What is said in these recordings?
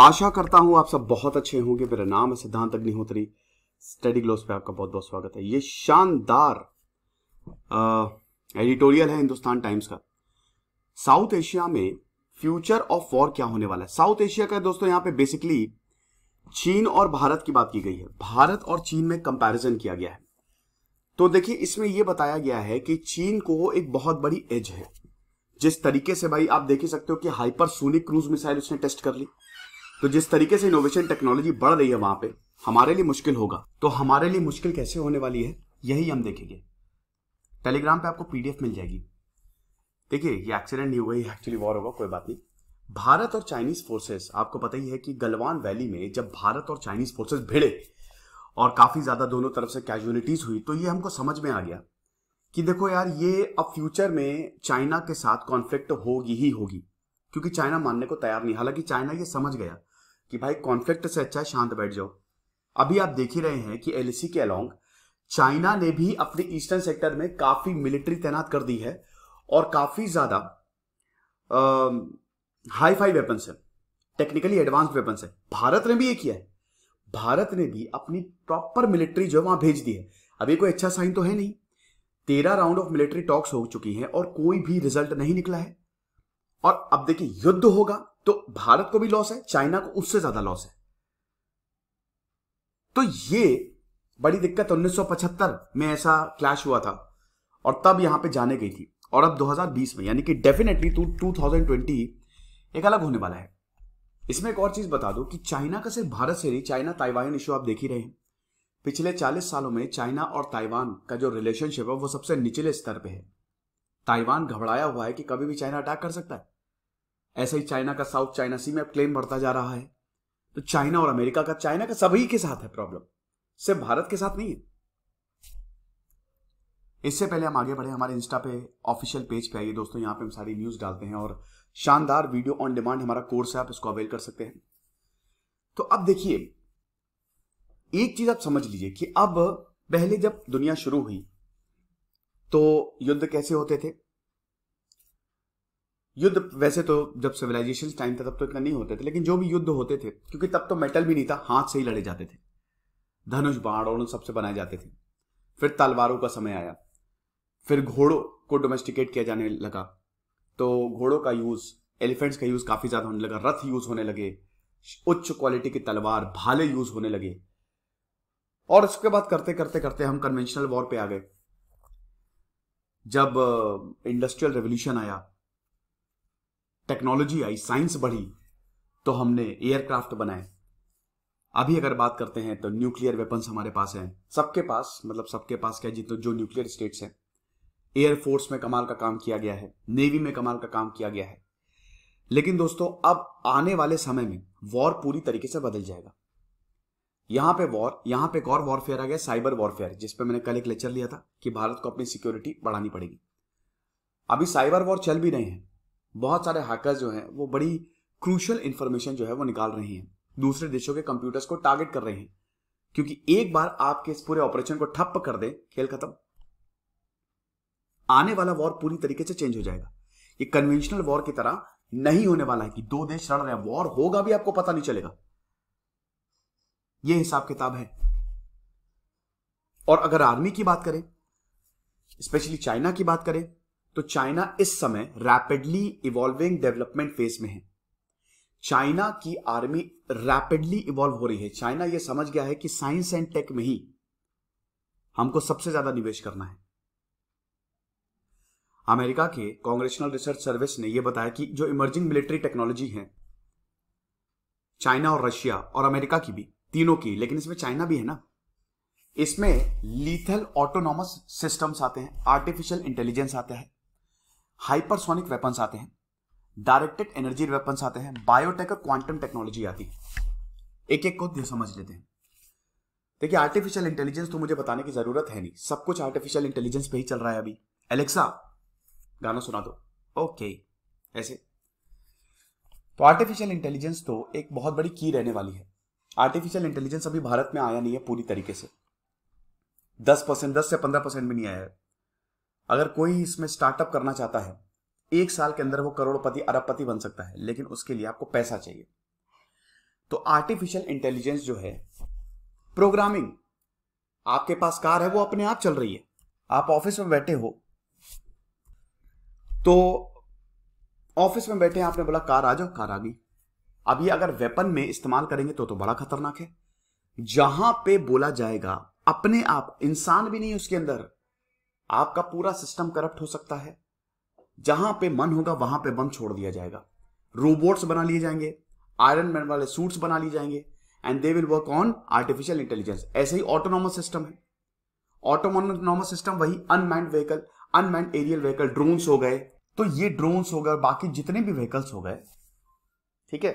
आशा करता हूं आप सब बहुत अच्छे होंगे मेरा नाम है सिद्धांत अग्निहोत्री स्टडी ग्लोस पे आपका बहुत बहुत स्वागत है ये शानदार एडिटोरियल है हिंदुस्तान टाइम्स का साउथ एशिया में फ्यूचर ऑफ वॉर क्या होने वाला है साउथ एशिया का दोस्तों यहां पे बेसिकली चीन और भारत की बात की गई है भारत और चीन में कंपैरिजन किया गया है तो देखिए इसमें यह बताया गया है कि चीन को एक बहुत बड़ी एज है जिस तरीके से भाई आप देख ही सकते हो कि हाइपरसोनिक क्रूज मिसाइल उसने टेस्ट कर ली तो जिस तरीके से इनोवेशन टेक्नोलॉजी बढ़ रही है वहां पे हमारे लिए मुश्किल होगा तो हमारे लिए मुश्किल कैसे होने वाली है यही हम देखेंगे टेलीग्राम पे आपको पीडीएफ मिल जाएगी देखिए ये एक्सीडेंट नहीं हुआ एक्चुअली वॉर होगा कोई बात नहीं भारत और चाइनीज फोर्सेस आपको पता ही है कि गलवान वैली में जब भारत और चाइनीज फोर्सेस भिड़े और काफी ज्यादा दोनों तरफ से कैजुअलिटीज हुई तो ये हमको समझ में आ गया कि देखो यार ये अब फ्यूचर में चाइना के साथ कॉन्फ्लिक्ट होगी ही होगी क्योंकि चाइना मानने को तैयार नहीं हालांकि चाइना ये समझ गया कि भाई कॉन्फ्लिक्ट से अच्छा शांत बैठ जाओ अभी आप देख ही रहे हैं कि एलसी e के अलोंग चाइना ने भी अपने ईस्टर्न सेक्टर में काफी मिलिट्री तैनात कर दी है और काफी ज्यादा हाई फाई वेपन है टेक्निकली एडवांस वेपन है भारत ने भी ये किया है भारत ने भी अपनी प्रॉपर मिलिट्री जो है वहां भेज दी है अब ये कोई अच्छा साइन तो है नहीं तेरह राउंड ऑफ मिलिट्री टॉक्स हो चुकी हैं और कोई भी रिजल्ट नहीं निकला है और अब देखिए युद्ध होगा तो भारत को भी लॉस है चाइना को उससे ज्यादा लॉस है तो ये बड़ी दिक्कत 1975 में ऐसा क्लैश हुआ था और तब यहां पे जाने गई थी और अब 2020 में यानी कि डेफिनेटली टू 2020 एक अलग होने वाला है इसमें एक और चीज बता दो कि चाइना का सिर्फ भारत से नहीं चाइना ताइवान इशू आप देख ही रहे हैं पिछले 40 सालों में चाइना और ताइवान का जो रिलेशनशिप है वो सबसे निचले स्तर पे है ताइवान घबराया हुआ है कि कभी भी चाइना अटैक कर सकता है ऐसा ही चाइना का साउथ चाइना सी में अब क्लेम बढ़ता जा रहा है तो चाइना और अमेरिका का चाइना का सभी के साथ है प्रॉब्लम सिर्फ भारत के साथ नहीं है इससे पहले हम आगे बढ़े हमारे इंस्टा पे ऑफिशियल पेज पे आइए दोस्तों यहां पे हम सारी न्यूज डालते हैं और शानदार वीडियो ऑन डिमांड हमारा कोर्स है आप इसको अवेल कर सकते हैं तो अब देखिए एक चीज आप समझ लीजिए कि अब पहले जब दुनिया शुरू हुई तो युद्ध कैसे होते थे युद्ध वैसे तो जब सिविलाइजेशन टाइम था तब तो इतना नहीं होते थे लेकिन जो भी युद्ध होते थे क्योंकि तब तो मेटल भी नहीं था हाथ से ही लड़े जाते थे धनुष बाण और उन सबसे बनाए जाते थे फिर तलवारों का समय आया फिर घोड़ों को डोमेस्टिकेट किया जाने लगा तो घोड़ों का यूज एलिफेंट्स का यूज काफी ज्यादा होने लगा रथ यूज होने लगे उच्च क्वालिटी की तलवार भाले यूज होने लगे और उसके बाद करते करते करते हम कन्वेंशनल वॉर पे आ गए जब इंडस्ट्रियल uh, रेवोल्यूशन आया टेक्नोलॉजी आई साइंस बढ़ी तो हमने एयरक्राफ्ट बनाए अभी अगर बात करते हैं तो न्यूक्लियर वेपन्स हमारे पास हैं सबके पास मतलब सबके पास क्या जितने तो जो न्यूक्लियर स्टेट्स हैं एयरफोर्स में कमाल का काम किया गया है नेवी में कमाल का काम किया गया है लेकिन दोस्तों अब आने वाले समय में वॉर पूरी तरीके से बदल जाएगा यहां पे वॉर यहां पे एक और वॉरफेयर आ गया साइबर वॉरफेयर जिसपे मैंने कल एक लेक्चर लिया था कि भारत को अपनी सिक्योरिटी बढ़ानी पड़ेगी अभी साइबर वॉर चल भी रहे हैं बहुत सारे हैकर्स जो हैं वो बड़ी क्रूशल इंफॉर्मेशन जो है वो निकाल रही हैं दूसरे देशों के कंप्यूटर्स को टारगेट कर रहे हैं क्योंकि एक बार आपके इस पूरे ऑपरेशन को ठप्प कर दे खेल खत्म आने वाला वॉर पूरी तरीके से चेंज हो जाएगा ये कन्वेंशनल वॉर की तरह नहीं होने वाला है कि दो देश लड़ रहे हैं वॉर होगा भी आपको पता नहीं चलेगा यह हिसाब किताब है और अगर आर्मी की बात करें स्पेशली चाइना की बात करें तो चाइना इस समय रैपिडली इवॉल्विंग डेवलपमेंट फेज में है चाइना की आर्मी रैपिडली इवॉल्व हो रही है चाइना यह समझ गया है कि साइंस एंड टेक में ही हमको सबसे ज्यादा निवेश करना है अमेरिका के कांग्रेशनल रिसर्च सर्विस ने यह बताया कि जो इमर्जिंग मिलिट्री टेक्नोलॉजी है चाइना और रशिया और अमेरिका की भी तीनों की लेकिन इसमें चाइना भी है ना इसमें लीथल ऑटोनॉमस सिस्टम्स आते हैं आर्टिफिशियल इंटेलिजेंस आता है हाइपरसोनिक वेपन्स आते हैं डायरेक्टेड एनर्जी वेपन्स आते हैं बायोटेक और क्वांटम टेक्नोलॉजी आती है एक एक को समझ लेते हैं देखिए आर्टिफिशियल इंटेलिजेंस तो मुझे बताने की जरूरत है नहीं सब कुछ आर्टिफिशियल इंटेलिजेंस पे ही चल रहा है अभी एलेक्सा गाना सुना दो ओके ऐसे तो आर्टिफिशियल इंटेलिजेंस तो एक बहुत बड़ी की रहने वाली है आर्टिफिशियल इंटेलिजेंस अभी भारत में आया नहीं है पूरी तरीके से दस परसेंट दस से पंद्रह परसेंट भी नहीं आया है अगर कोई इसमें स्टार्टअप करना चाहता है एक साल के अंदर वो करोड़पति अरबपति बन सकता है लेकिन उसके लिए आपको पैसा चाहिए तो आर्टिफिशियल इंटेलिजेंस जो है प्रोग्रामिंग आपके पास कार है वो अपने आप चल रही है आप ऑफिस में बैठे हो तो ऑफिस में बैठे आपने बोला कार आ जाओ कार आ गई अब ये अगर वेपन में इस्तेमाल करेंगे तो तो बड़ा खतरनाक है जहां पे बोला जाएगा अपने आप इंसान भी नहीं उसके अंदर आपका पूरा सिस्टम करप्ट हो सकता है जहां पे मन होगा वहां पे बम छोड़ दिया जाएगा रोबोट्स बना लिए जाएंगे आयरन मैन वाले सूट्स बना लिए जाएंगे and they will work on artificial intelligence ऐसे ही ऑटोनॉमस सिस्टम है ऑटोनॉमस सिस्टम वही unmanned vehicle unmanned aerial vehicle drones हो गए तो ये ड्रोन्स हो गए बाकी जितने भी व्हीकल्स हो गए ठीक है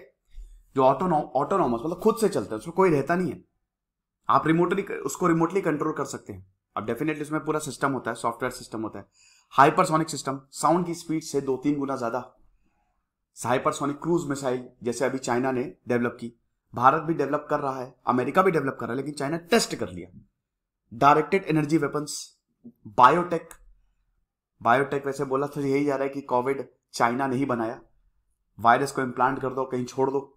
जो ऑटोनॉम ऑटोनॉमस मतलब खुद से चलते हैं उसमें कोई रहता नहीं है आप रिमोटली उसको रिमोटली कंट्रोल कर सकते हैं अब डेफिनेटली उसमें पूरा सिस्टम होता है सॉफ्टवेयर सिस्टम होता है हाइपरसोनिक सिस्टम साउंड की स्पीड से दो तीन गुना ज्यादा हाइपरसोनिक क्रूज मिसाइल जैसे अभी चाइना ने डेवलप की भारत भी डेवलप कर रहा है अमेरिका भी डेवलप कर रहा है लेकिन चाइना टेस्ट कर लिया directed energy weapons biotech biotech वैसे बोला तो यही जा रहा है कि कोविड चाइना नहीं बनाया वायरस को इम्प्लांट कर दो कहीं छोड़ दो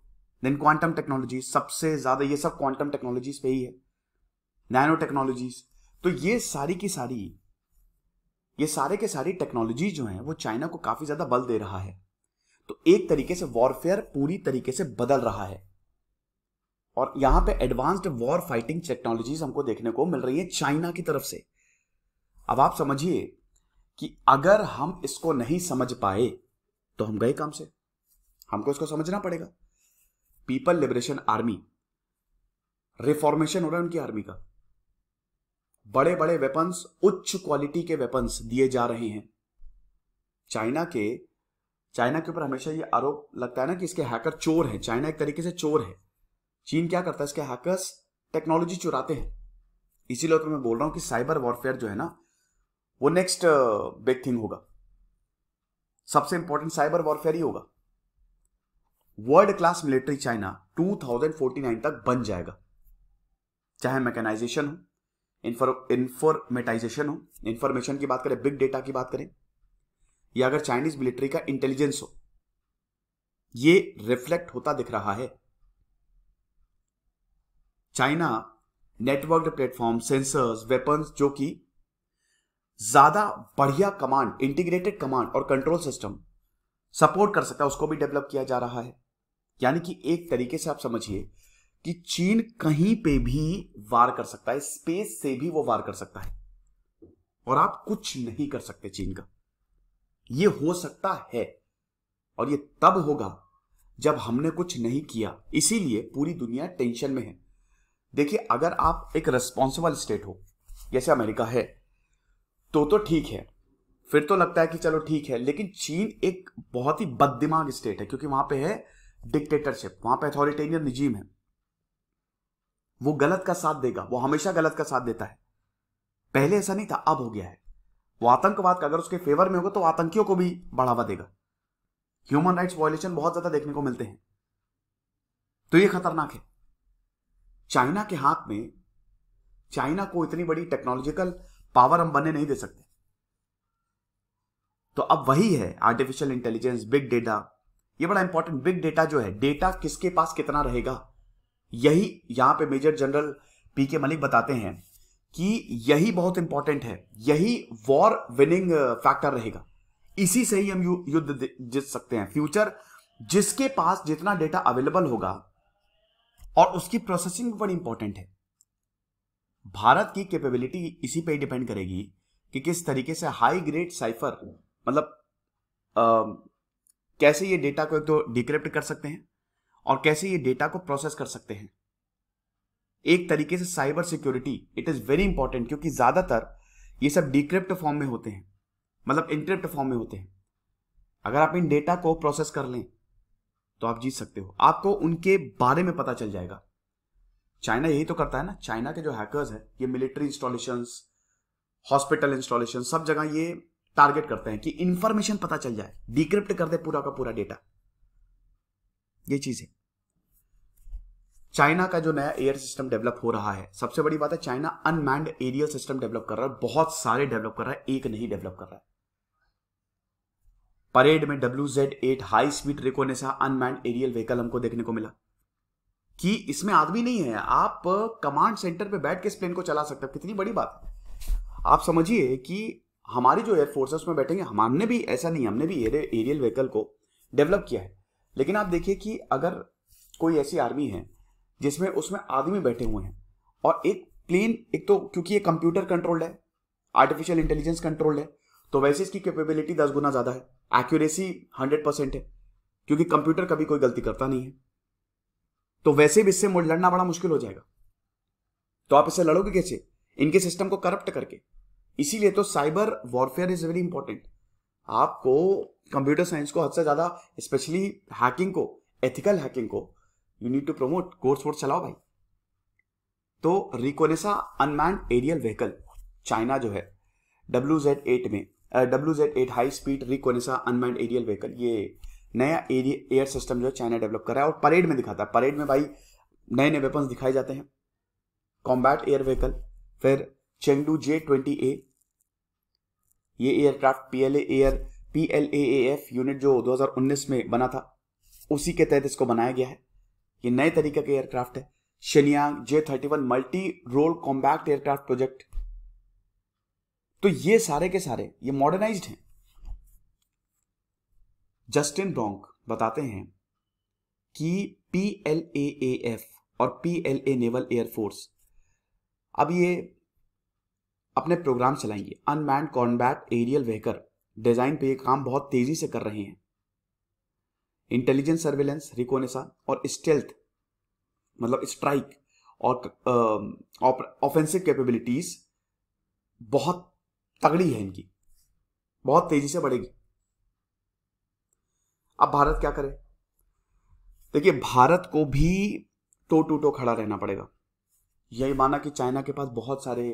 देन क्वांटम टेक्नोलॉजी सबसे ज्यादा ये सब क्वांटम टेक्नोलॉजीज पे ही है नैनो टेक्नोलॉजीज तो ये सारी की सारी ये सारे के सारी टेक्नोलॉजी जो है वो चाइना को काफी ज्यादा बल दे रहा है तो एक तरीके से वॉरफेयर पूरी तरीके से बदल रहा है और यहां पे एडवांस्ड वॉर फाइटिंग टेक्नोलॉजीज हमको देखने को मिल रही है चाइना की तरफ से अब आप समझिए कि अगर हम इसको नहीं समझ पाए तो हम गए काम से हमको इसको समझना पड़ेगा पीपल लिबरेशन आर्मी रिफॉर्मेशन हो रहा है उनकी आर्मी का बड़े बड़े वेपन्स उच्च क्वालिटी के वेपन्स दिए जा रहे हैं चाइना के चाइना के ऊपर हमेशा ये आरोप लगता है ना कि इसके हैकर चोर हैं चाइना एक तरीके से चोर है चीन क्या करता है इसके हैकर्स टेक्नोलॉजी चुराते हैं इसीलिए तो मैं बोल रहा हूं कि साइबर वॉरफेयर जो है ना वो नेक्स्ट बिग थिंग होगा सबसे इंपॉर्टेंट साइबर वॉरफेयर ही होगा वर्ल्ड क्लास मिलिट्री चाइना 2049 तक बन जाएगा चाहे मैकेनाइजेशन हो इन्फॉर्मेटाइजेशन हो इंफॉर्मेशन की बात करें बिग डेटा की बात करें या अगर चाइनीज मिलिट्री का इंटेलिजेंस हो ये रिफ्लेक्ट होता दिख रहा है China network platform sensors weapons जो कि ज्यादा बढ़िया कमांड इंटीग्रेटेड कमांड और कंट्रोल सिस्टम सपोर्ट कर सकता है उसको भी डेवलप किया जा रहा है यानी कि एक तरीके से आप समझिए कि चीन कहीं पे भी वार कर सकता है स्पेस से भी वो वार कर सकता है और आप कुछ नहीं कर सकते चीन का ये हो सकता है और ये तब होगा जब हमने कुछ नहीं किया इसीलिए पूरी दुनिया टेंशन में है देखिए अगर आप एक रिस्पॉन्सिबल स्टेट हो जैसे अमेरिका है तो तो ठीक है फिर तो लगता है कि चलो ठीक है लेकिन चीन एक बहुत ही बददिमाग स्टेट है क्योंकि वहां पे है डिक्टेटरशिप वहां पे अथॉरिटेरियन निजीम है वो गलत का साथ देगा वो हमेशा गलत का साथ देता है पहले ऐसा नहीं था अब हो गया है वो आतंकवाद का अगर उसके फेवर में होगा तो आतंकियों को भी बढ़ावा देगा ह्यूमन राइट्स वायोलेशन बहुत ज्यादा देखने को मिलते हैं तो ये खतरनाक है चाइना के हाथ में चाइना को इतनी बड़ी टेक्नोलॉजिकल पावर हम बनने नहीं दे सकते तो अब वही है आर्टिफिशियल इंटेलिजेंस बिग डेटा ये बड़ा इंपॉर्टेंट बिग डेटा जो है डेटा किसके पास कितना रहेगा यही यहाँ पे मेजर जनरल पी के मलिक बताते हैं कि यही बहुत इंपॉर्टेंट है यही वॉर विनिंग फैक्टर रहेगा इसी से ही हम यु, युद्ध जीत सकते हैं फ्यूचर जिसके पास जितना डेटा अवेलेबल होगा और उसकी प्रोसेसिंग बड़ी इंपॉर्टेंट है भारत की कैपेबिलिटी इसी पे डिपेंड करेगी कि किस तरीके से हाई ग्रेड साइफर मतलब आ, uh, कैसे ये डेटा को एक तो डिक्रिप्ट कर सकते हैं और कैसे ये डेटा को प्रोसेस कर सकते हैं एक तरीके से cyber security it is very important क्योंकि ज्यादातर ये सब डिक्रिप्ट फॉर्म में होते हैं मतलब इंक्रिप्ट फॉर्म में होते हैं अगर आप इन डेटा को प्रोसेस कर लें तो आप जीत सकते हो आपको उनके बारे में पता चल जाएगा चाइना यही तो करता है ना चाइना के जो हैकर्स है ये मिलिट्री इंस्टॉलेशन हॉस्पिटल इंस्टॉलेशन सब जगह ये टारगेट करते हैं कि इंफॉर्मेशन पता चल जाए डिक्रिप्ट कर दे पूरा का पूरा डेटा ये चीज है चाइना का जो नया एयर सिस्टम डेवलप हो रहा है सबसे बड़ी बात है China unmanned aerial system develop कर रहा है बहुत सारे डेवलप कर रहा है एक नहीं डेवलप कर रहा है परेड में W Z eight high speed reconnaissance unmanned aerial vehicle हमको देखने को मिला कि इसमें आदमी नहीं है आप कमांड सेंटर पे बैठ के इस प्लेन को चला सकते हो कितनी बड़ी बात है आप समझिए कि हमारी जो एयरफोर्स में बैठेंगे हमने भी ऐसा नहीं हमने भी एरियल व्हीकल को डेवलप किया है लेकिन आप देखिए कि अगर कोई ऐसी आर्मी है जिसमें उसमें आदमी बैठे हुए हैं और एक प्लेन एक तो क्योंकि ये कंप्यूटर कंट्रोल्ड है आर्टिफिशियल इंटेलिजेंस कंट्रोल्ड है तो वैसे इसकी कैपेबिलिटी दस गुना ज़्यादा है एक्यूरेसी हंड्रेड परसेंट है क्योंकि कंप्यूटर कभी कोई गलती करता नहीं है तो वैसे भी इससे लड़ना बड़ा मुश्किल हो जाएगा तो आप इससे लड़ोगे कैसे इनके सिस्टम को करप्ट करके इसीलिए तो cyber warfare is very important आपको कंप्यूटर साइंस को हद से ज्यादा स्पेशली हैकिंग को एथिकल हैकिंग को you need to promote course वोर्स चलाओ भाई तो reconnaissance unmanned aerial vehicle China जो है डब्ल्यू जेड एट में W Z eight high speed reconnaissance unmanned aerial vehicle ये नया एयर सिस्टम जो है चाइना डेवलप करा है और परेड में दिखाता है परेड में भाई नए नए वेपन्स दिखाए जाते हैं कॉम्बैट एयर व्हीकल फिर चेंगडू जे ट्वेंटी ए ये aircraft P L air P L A F unit जो 2019 में बना था उसी के तहत इसको बनाया गया है ये नए तरीके के एयरक्राफ्ट है Shenyang J thirty one multi role combat aircraft project तो ये सारे के सारे ये मॉडर्नाइज हैं जस्टिन ब्रोंक बताते हैं कि पी एल ए एफ और P L A naval air force अब ये अपने प्रोग्राम चलाएंगे unmanned combat aerial vehicle design पे ये काम बहुत तेजी से कर रहे हैं इंटेलिजेंस सर्वेलेंस रिकोनेसा और स्टेल्थ मतलब स्ट्राइक और ऑफेंसिव कैपेबिलिटीज बहुत तगड़ी है इनकी बहुत तेजी से बढ़ेगी अब भारत क्या करे देखिए भारत को भी टो टू टो खड़ा रहना पड़ेगा यही माना कि चाइना के पास बहुत सारे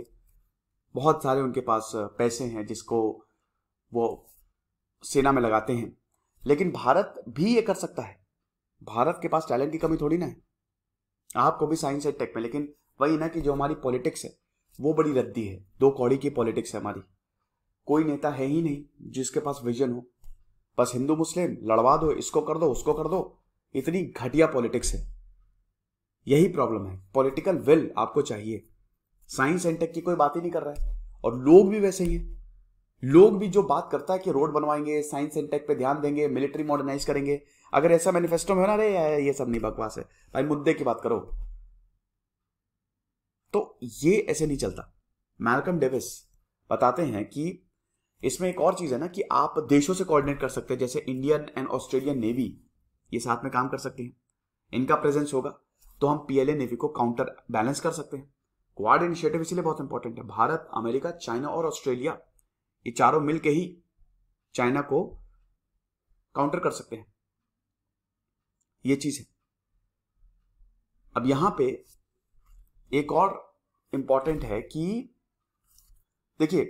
बहुत सारे उनके पास पैसे हैं जिसको वो सेना में लगाते हैं लेकिन भारत भी ये कर सकता है भारत के पास टैलेंट की कमी थोड़ी ना है आपको भी साइंस एंड टेक में लेकिन वही ना कि जो हमारी पॉलिटिक्स है वो बड़ी रद्दी है दो कौड़ी की पॉलिटिक्स है हमारी कोई नेता है ही नहीं जिसके पास विजन हो बस हिंदू मुस्लिम लड़वा दो इसको कर दो उसको कर दो इतनी घटिया पॉलिटिक्स है यही प्रॉब्लम है पॉलिटिकल विल आपको चाहिए साइंस एंड टेक की कोई बात ही नहीं कर रहा है और लोग भी वैसे ही हैं लोग भी जो बात करता है कि रोड बनवाएंगे साइंस एंड टेक पे ध्यान देंगे मिलिट्री मॉडर्नाइज करेंगे अगर ऐसा मैनिफेस्टो में होना रे ये सब नहीं बकवास है भाई मुद्दे की बात करो तो ये ऐसे नहीं चलता मैलकम डेविस बताते हैं कि इसमें एक और चीज है ना कि आप देशों से कोऑर्डिनेट कर सकते हैं जैसे इंडियन एंड ऑस्ट्रेलियन नेवी ये साथ में काम कर सकते हैं इनका प्रेजेंस होगा तो हम पीएलए नेवी को काउंटर बैलेंस कर सकते हैं क्वाड इनिशिएटिव इसलिए बहुत इंपॉर्टेंट है भारत अमेरिका चाइना और ऑस्ट्रेलिया ये चारों मिलकर ही चाइना को काउंटर कर सकते हैं ये चीज है अब यहां पे एक और इंपॉर्टेंट है कि देखिए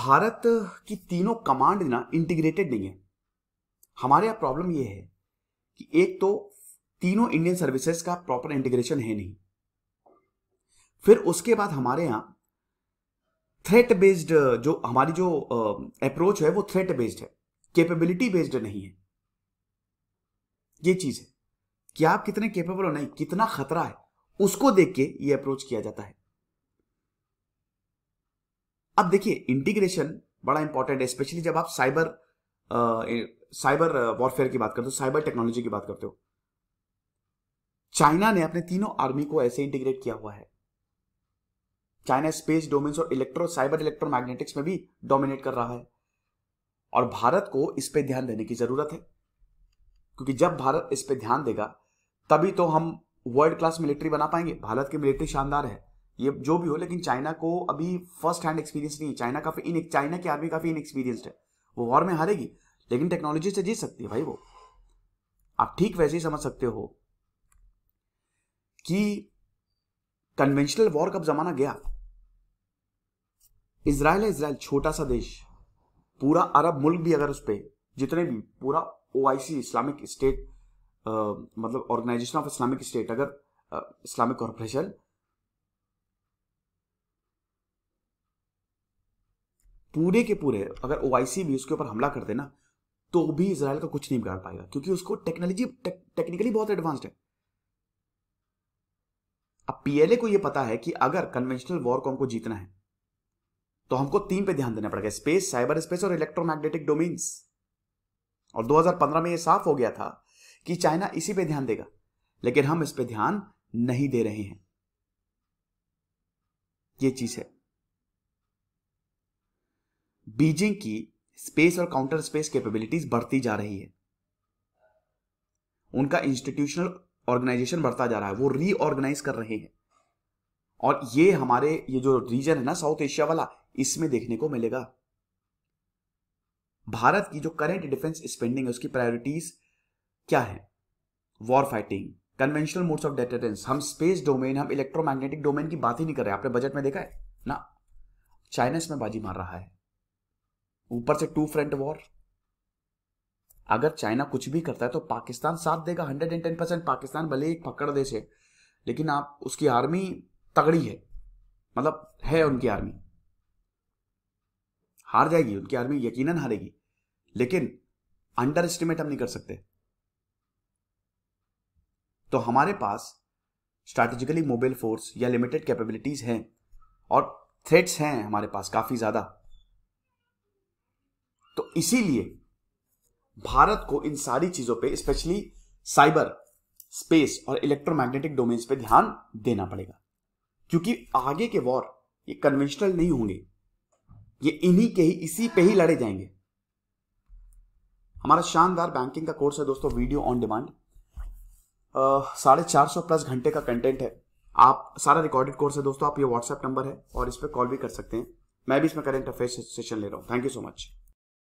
भारत की तीनों कमांड ना इंटीग्रेटेड नहीं है हमारे यहां प्रॉब्लम यह है कि एक तो तीनों इंडियन सर्विसेज का प्रॉपर इंटीग्रेशन है नहीं फिर उसके बाद हमारे यहां थ्रेट बेस्ड जो हमारी जो अप्रोच है वो थ्रेट बेस्ड है कैपेबिलिटी बेस्ड नहीं है ये चीज है कि आप कितने कैपेबल हो नहीं कितना खतरा है उसको देख के ये अप्रोच किया जाता है अब देखिए इंटीग्रेशन बड़ा इंपॉर्टेंट है स्पेशली जब आप साइबर साइबर वॉरफेयर की बात करते हो साइबर टेक्नोलॉजी की बात करते हो चाइना ने अपने तीनों आर्मी को ऐसे इंटीग्रेट किया हुआ है चाइना स्पेस डोमेन्स और इलेक्ट्रो साइबर इलेक्ट्रोमैग्नेटिक्स में भी डोमिनेट कर रहा है और भारत को इस पर ध्यान देने की जरूरत है क्योंकि जब भारत इस पर ध्यान देगा तभी तो हम वर्ल्ड क्लास मिलिट्री बना पाएंगे भारत की मिलिट्री शानदार है ये जो भी हो लेकिन चाइना को अभी फर्स्ट हैंड एक्सपीरियंस नहीं है चाइना काफी इन चाइना की आर्मी काफी इनएक्सपीरियंस्ड है वो वॉर में हारेगी लेकिन टेक्नोलॉजी से जीत सकती है भाई वो आप ठीक वैसे ही समझ सकते हो कि कन्वेंशनल वॉर कब जमाना गया इसराइल है इसराइल छोटा सा देश पूरा अरब मुल्क भी अगर उस पर जितने भी पूरा ओ इस्लामिक स्टेट मतलब ऑर्गेनाइजेशन ऑफ इस्लामिक स्टेट अगर इस्लामिक कॉरपोरेशन पूरे के पूरे अगर ओ भी उसके ऊपर हमला कर देना तो भी इसराइल का कुछ नहीं बिगाड़ पाएगा क्योंकि उसको टेक्नोलॉजी टेक, टेक्निकली बहुत एडवांस्ड है अब पीएलए को यह पता है कि अगर कन्वेंशनल वॉर को हमको जीतना है तो हमको तीन पे ध्यान देना पड़ेगा स्पेस साइबर स्पेस और इलेक्ट्रोमैग्नेटिक डोमेन्स और 2015 में ये साफ हो गया था कि चाइना इसी पे ध्यान देगा लेकिन हम इस पे ध्यान नहीं दे रहे हैं ये चीज है बीजिंग की स्पेस और काउंटर स्पेस कैपेबिलिटीज बढ़ती जा रही है उनका इंस्टीट्यूशनल ऑर्गेनाइजेशन बढ़ता जा रहा है वो रीऑर्गेनाइज कर रहे हैं और ये हमारे ये जो रीजन है ना साउथ एशिया वाला इसमें देखने को मिलेगा भारत की जो करेंट डिफेंस स्पेंडिंग है उसकी प्रायोरिटीज क्या है war fighting conventional modes of डेटेडेंस हम स्पेस डोमेन हम इलेक्ट्रोमैग्नेटिक डोमेन की बात ही नहीं कर रहे आपने बजट में देखा है ना चाइना इसमें बाजी मार रहा है ऊपर से टू फ्रंट वॉर अगर चाइना कुछ भी करता है तो पाकिस्तान साथ देगा hundred and ten percent Pakistan भले एक पकड़ देश है लेकिन आप उसकी आर्मी तगड़ी है मतलब है उनकी आर्मी हार जाएगी उनकी आर्मी यकीनन हारेगी लेकिन अंडर एस्टिमेट हम नहीं कर सकते तो हमारे पास स्ट्रैटेजिकली मोबाइल फोर्स या लिमिटेड कैपेबिलिटीज हैं और थ्रेट्स हैं हमारे पास काफी ज्यादा तो इसीलिए भारत को इन सारी चीजों पे स्पेशली साइबर स्पेस और इलेक्ट्रोमैग्नेटिक डोमेन्स पे ध्यान देना पड़ेगा क्योंकि आगे के वॉर ये कन्वेंशनल नहीं होंगे ये इन्हीं के ही इसी पे ही लड़े जाएंगे हमारा शानदार बैंकिंग का कोर्स है दोस्तों वीडियो ऑन डिमांड साढ़े चार सौ प्लस घंटे का कंटेंट है आप सारा रिकॉर्डेड कोर्स है दोस्तों आप ये व्हाट्सएप नंबर है और इस पर कॉल भी कर सकते हैं मैं भी इसमें करेंट अफेयर सेशन ले रहा हूँ थैंक यू सो मच